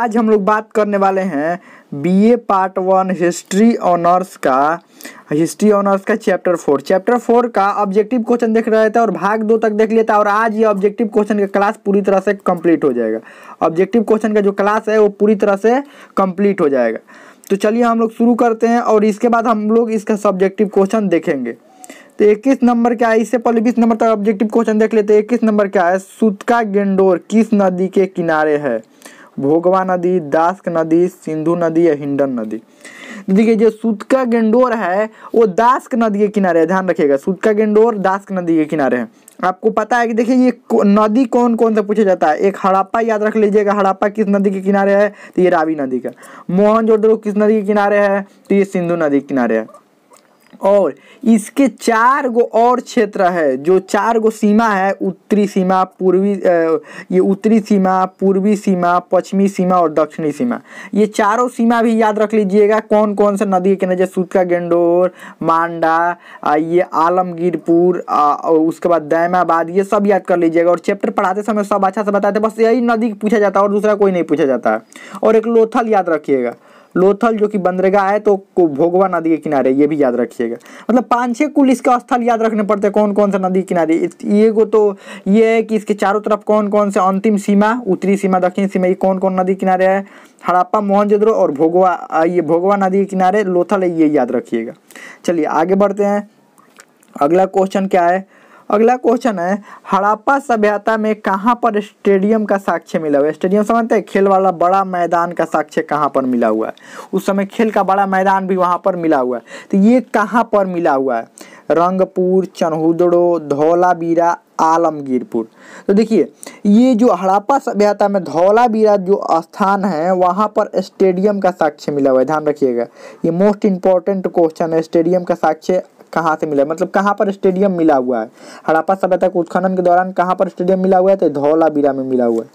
आज हम लोग बात करने वाले हैं BA part one history honours का हिस्ट्री ऑनर्स का चैप्टर फोर चैप्टर फोर का ऑब्जेक्टिव क्वेश्चन देख रहे थे और भाग दो तक देख लिया था और आज ये ऑब्जेक्टिव क्वेश्चन का क्लास पूरी तरह से कंप्लीट हो जाएगा ऑब्जेक्टिव क्वेश्चन का जो क्लास है वो पूरी तरह से कंप्लीट हो जाएगा तो चलिए हम लोग शुरू करते हैं और इसके बाद हम लोग इसका सब्जेक्टिव क्वेश्चन देखेंगे तो इक्कीस नंबर क्या है इससे पहले बीस नंबर तक ऑब्जेक्टिव क्वेश्चन देख लेते हैं इक्कीस नंबर क्या है सुतका गेंडोर किस नदी के किनारे है भोगवा नदी दास्क नदी सिंधु नदी या हिंडन नदी देखिए जो सुतका गेंडोर है वो दास्क नदी के किनारे है ध्यान रखिएगा सुतका गेंडोर दास्क नदी के किनारे है आपको पता है कि देखिए ये नदी कौन कौन सा पूछा जाता है एक हड़प्पा याद रख लीजिएगा हड़प्पा किस नदी के किनारे है तो ये रावी नदी का मोहन किस नदी के किनारे है तो ये सिंधु नदी के किनारे है और इसके चार गो और क्षेत्र है जो चार गो सीमा है उत्तरी सीमा पूर्वी ये उत्तरी सीमा पूर्वी सीमा पश्चिमी सीमा और दक्षिणी सीमा ये चारों सीमा भी याद रख लीजिएगा कौन कौन सा नदी के जैसे सुतका गेंडोर मांडा ये आलमगीरपुर उसके बाद दैमाबाद ये सब याद कर लीजिएगा और चैप्टर पढ़ाते समय सब अच्छा से बताते बस यही नदी पूछा जाता है और दूसरा कोई नहीं पूछा जाता है और एक लोथल याद रखिएगा लोथल जो कि बंदरेगा है तो भोगवा नदी के किनारे ये भी याद रखिएगा मतलब पाँच छः कुल इसका स्थल याद रखने पड़ते हैं कौन कौन सा नदी किनारे ये को तो ये है कि इसके चारों तरफ कौन कौन से अंतिम सीमा उत्तरी सीमा दक्षिण सीमा ये कौन कौन नदी किनारे है हड़प्पा मोहनजोदड़ो और भोगवा ये भोगवा नदी के किनारे लोथल है ये याद रखिएगा चलिए आगे बढ़ते हैं अगला क्वेश्चन क्या है अगला क्वेश्चन है हड़प्पा सभ्यता में कहाँ पर स्टेडियम का साक्ष्य मिला हुआ है स्टेडियम समझते हैं खेल वाला बड़ा मैदान का साक्ष्य कहाँ पर मिला हुआ है उस समय खेल का बड़ा मैदान भी वहाँ पर मिला हुआ है तो ये कहाँ पर मिला हुआ है रंगपुर चनहुदड़ो धौलाबीरा आलमगीरपुर तो देखिए ये जो हड़प्पा सभ्यता में धौलाबीरा जो स्थान है वहाँ पर स्टेडियम का साक्ष्य मिला हुआ है ध्यान रखिएगा ये मोस्ट इंपॉर्टेंट क्वेश्चन है स्टेडियम का साक्ष्य कहाँ से मिला मतलब कहाँ पर स्टेडियम मिला हुआ है हड़प्पा सभ्यता के उत्खनन के दौरान कहाँ पर स्टेडियम मिला हुआ है तो धौलाबीरा में मिला हुआ है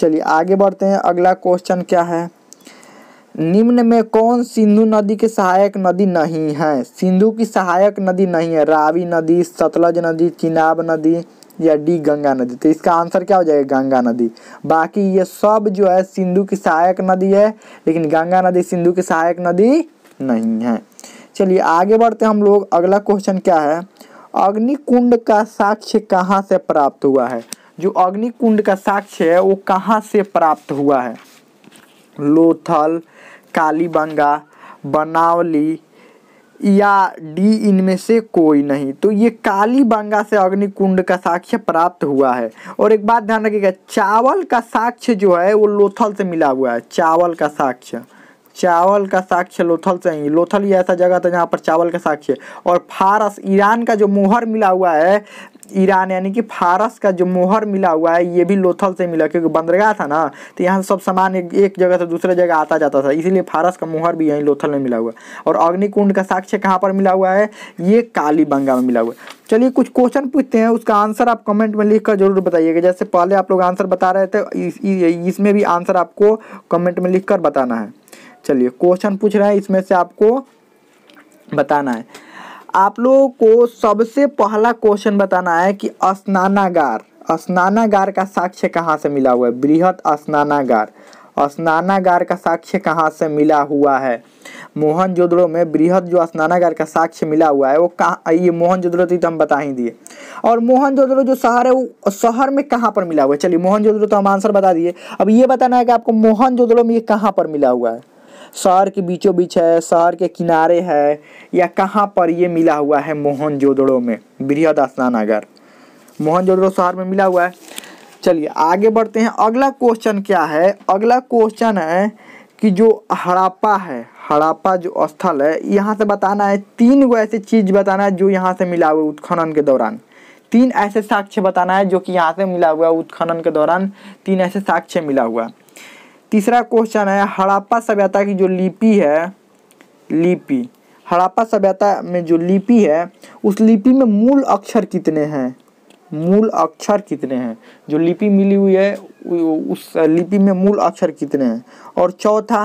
चलिए आगे बढ़ते हैं अगला क्वेश्चन क्या है निम्न में कौन सिंधु नदी के सहायक नदी नहीं है सिंधु की सहायक नदी नहीं है रावी नदी सतलज नदी चिनाब नदी या डी गंगा नदी तो इसका आंसर क्या हो जाएगा गंगा नदी बाकी ये सब जो है सिंधु की सहायक नदी है लेकिन गंगा नदी सिंधु की सहायक नदी नहीं है चलिए आगे बढ़ते हम लोग अगला क्वेश्चन क्या है अग्निकुंड का साक्ष्य कहाँ से प्राप्त हुआ है जो अग्निकुंड का साक्ष्य है वो कहाँ से प्राप्त हुआ है लोथल कालीबंगा बनावली या डी इनमें से कोई नहीं तो ये काली बंगा से अग्निकुंड का साक्ष्य प्राप्त हुआ है और एक बात ध्यान रखिएगा चावल का साक्ष्य जो है वो लोथल से मिला हुआ है चावल का साक्ष्य चावल का साक्ष्य लोथल से ही लोथल ही ऐसा जगह था जहाँ पर चावल का साक्ष्य और फारस ईरान का जो मोहर मिला हुआ है ईरान यानी कि फारस का जो मोहर मिला हुआ है ये भी लोथल से मिला क्योंकि बंदरगाह था ना तो यहाँ सब सामान एक, एक जगह से दूसरे जगह आता जाता था इसीलिए फारस का मोहर भी यहीं लोथल में मिला हुआ और अग्निकुंड का साक्ष्य कहाँ पर मिला हुआ है ये काली बंगा में मिला हुआ चलिए कुछ क्वेश्चन पूछते हैं उसका आंसर आप कमेंट में लिख कर जरूर बताइएगा जैसे पहले आप लोग आंसर बता रहे थे इसमें इस भी आंसर आपको कमेंट में लिख कर बताना है चलिए क्वेश्चन पूछ रहे हैं इसमें से आपको बताना है आप लोगों को सबसे पहला क्वेश्चन बताना है कि स्नानागार स्नानागार का साक्ष्य कहाँ से मिला हुआ है बृहत स्नानागार स्नानागार का साक्ष्य कहाँ से मिला हुआ है मोहन जोदड़ो में बृहद जो स्नानागार का साक्ष्य मिला हुआ है वो कहाँ ये मोहन जोदड़ो तो हम बता ही दिए और मोहन जोदड़ो जो शहर है वो शहर में कहाँ पर मिला हुआ है चलिए मोहन जोदड़ो तो हम आंसर बता दिए अब ये बताना है कि आपको मोहन जोदड़ो में ये कहाँ पर मिला हुआ है शहर के बीचों बीच है शहर के किनारे है या कहाँ पर ये मिला हुआ है मोहन जोदड़ो में बृहद स्नानागर मोहन जोदड़ो शहर में मिला हुआ है चलिए आगे बढ़ते हैं अगला क्वेश्चन क्या है अगला क्वेश्चन है कि जो हड़ापा है हड़ापा जो स्थल है यहाँ से बताना है तीन गो ऐसे चीज़ बताना है जो यहाँ से मिला हुआ उत्खनन के दौरान तीन ऐसे साक्ष्य बताना है जो कि यहाँ से मिला हुआ उत्खनन के दौरान तीन ऐसे साक्ष्य मिला हुआ है तीसरा क्वेश्चन है हड़प्पा सभ्यता की जो लिपि है लिपि हड़प्पा सभ्यता में जो लिपि है उस लिपि में मूल अक्षर कितने हैं मूल अक्षर कितने हैं जो लिपि मिली हुई है उस लिपि में मूल अक्षर कितने हैं और चौथा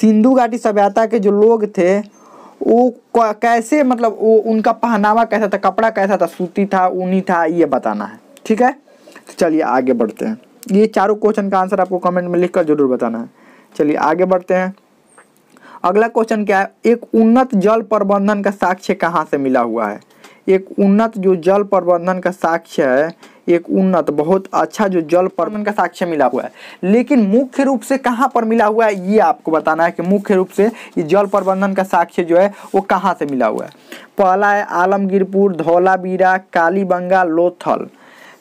सिंधु घाटी सभ्यता के जो लोग थे वो कैसे मतलब वो उनका पहनावा कैसा था कपड़ा कैसा था सूती था ऊनी था ये बताना है ठीक है तो चलिए आगे बढ़ते हैं ये चारों क्वेश्चन का आंसर आपको कमेंट में लिखकर जरूर बताना है चलिए आगे बढ़ते हैं अगला क्वेश्चन क्या है एक उन्नत जल प्रबंधन का साक्ष्य कहाँ से मिला हुआ है एक उन्नत जो जल प्रबंधन का साक्ष्य है एक उन्नत बहुत अच्छा जो जल प्रबंधन का साक्ष्य मिला हुआ है लेकिन मुख्य रूप से कहाँ पर मिला हुआ है ये आपको बताना है कि मुख्य रूप से ये जल प्रबंधन का साक्ष्य जो है वो कहाँ से मिला हुआ है पहला है आलमगीरपुर धौलाबीरा कालीबंगा लोथल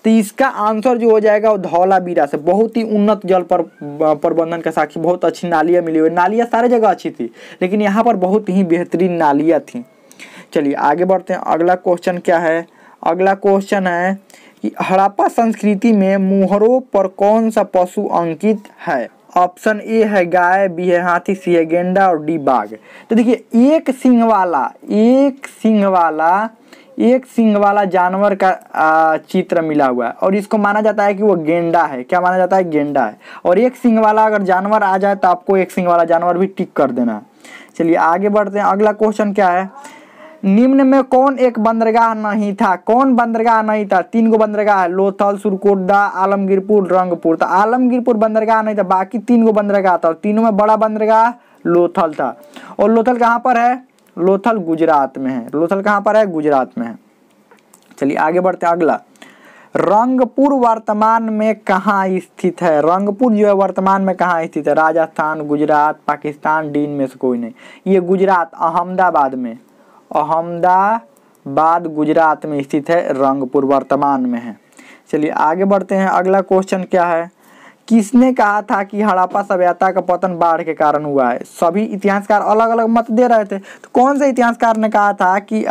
तो इसका आंसर जो हो जाएगा वो धौला बीरा से बहुत ही उन्नत जल पर प्रबंधन का साक्षी बहुत अच्छी नालियाँ मिली हुई नालियाँ सारे जगह अच्छी थी लेकिन यहाँ पर बहुत ही बेहतरीन नालियाँ थी चलिए आगे बढ़ते हैं अगला क्वेश्चन क्या है अगला क्वेश्चन है कि हड़प्पा संस्कृति में मुहरों पर कौन सा पशु अंकित है ऑप्शन ए है गाय बी है हाथी सी है गेंडा और डी बाघ तो देखिए एक सिंह वाला एक सिंह वाला एक सिंग वाला जानवर का आ, चित्र मिला हुआ है और इसको माना जाता है कि वो गेंडा है क्या माना जाता है गेंडा है और एक सिंग वाला अगर जानवर आ जाए तो आपको एक सिंग वाला जानवर भी टिक कर देना चलिए आगे बढ़ते हैं अगला क्वेश्चन क्या है निम्न में कौन एक बंदरगाह नहीं था कौन बंदरगाह नहीं था तीन गो बंदरगाह है लोथल सुरकोटदा आलमगीरपुर रंगपुर तो आलमगीरपुर बंदरगाह नहीं था बाकी तीन गो बंदरगाह था और तीनों में बड़ा बंदरगाह लोथल था और लोथल कहाँ पर है लोथल गुजरात में है लोथल कहाँ पर है गुजरात में है चलिए आगे बढ़ते अगला रंगपुर वर्तमान में कहाँ स्थित है रंगपुर जो है वर्तमान में कहाँ स्थित है राजस्थान गुजरात पाकिस्तान डीन में से कोई नहीं ये गुजरात अहमदाबाद में अहमदाबाद गुजरात में स्थित है रंगपुर वर्तमान में है चलिए आगे बढ़ते हैं अगला क्वेश्चन क्या है किसने कहा था कि हड़प्पा सभ्यता का पतन बाढ़ के कारण हुआ है सभी इतिहासकार अलग अलग मत दे रहे थे तो कौन से इतिहासकार ने कहा था कि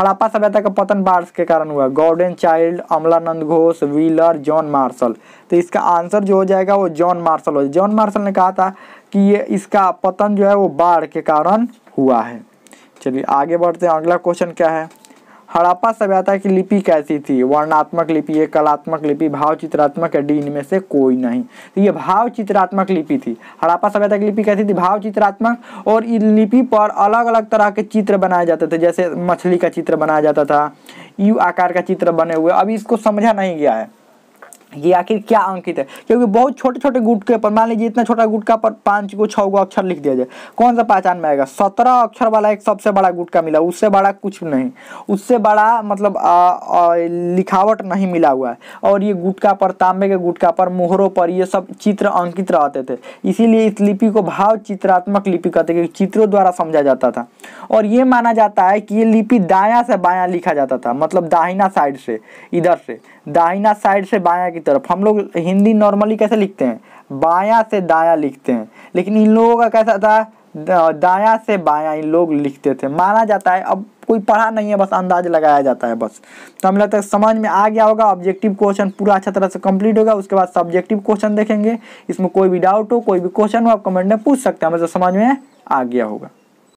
हड़प्पा सभ्यता का पतन बाढ़ के कारण हुआ Gordon Childe Amalananda Ghosh Wheeler John Marshall तो इसका आंसर जो हो जाएगा वो जॉन मार्शल हो जॉन मार्शल ने कहा था कि ये इसका पतन जो है वो बाढ़ के कारण हुआ है चलिए आगे बढ़ते हैं अगला क्वेश्चन क्या है हड़प्पा सभ्यता की लिपि कैसी थी वर्णात्मक लिपि है कलात्मक लिपि भाव चित्रात्मक डी इनमें से कोई नहीं तो ये भाव चित्रात्मक लिपि थी हड़प्पा सभ्यता की लिपि कैसी थी भाव चित्रात्मक और इन लिपि पर अलग अलग तरह के चित्र बनाए जाते थे जैसे मछली का चित्र बनाया जाता था यू आकार का चित्र बने हुए अभी इसको समझा नहीं गया है ये आखिर क्या अंकित है क्योंकि बहुत छोटे छोटे गुट के पर मान लीजिए इतना छोटा गुट का पर पांच को छह को अक्षर लिख दिया जाए कौन सा पहचान में आएगा सत्रह अक्षर वाला एक सबसे बड़ा गुट का मिला उससे बड़ा कुछ नहीं उससे बड़ा मतलब आ, आ, लिखावट नहीं मिला हुआ है और ये गुटका पर तांबे के गुटका पर मोहरों पर ये सब चित्र अंकित रहते थे इसीलिए इस लिपि को भाव चित्रात्मक लिपि कहते थे चित्रों द्वारा समझा जाता था और ये माना जाता है कि ये लिपि दाया से बाया लिखा जाता था मतलब दाहिना साइड से इधर से दाहिना साइड से बाया की तरफ हम लोग हिंदी नॉर्मली कैसे लिखते हैं बाया से दाया लिखते हैं लेकिन इन लोगों का कैसा था दाया से बाया इन लोग लिखते थे माना जाता है अब कोई पढ़ा नहीं है बस अंदाज लगाया जाता है बस तो हमें लगता है समझ में आ गया होगा ऑब्जेक्टिव क्वेश्चन पूरा अच्छा तरह से कंप्लीट होगा उसके बाद सब्जेक्टिव क्वेश्चन देखेंगे इसमें कोई भी डाउट हो कोई भी क्वेश्चन हो आप कमेंट में पूछ सकते हैं हमें तो समझ में आ गया होगा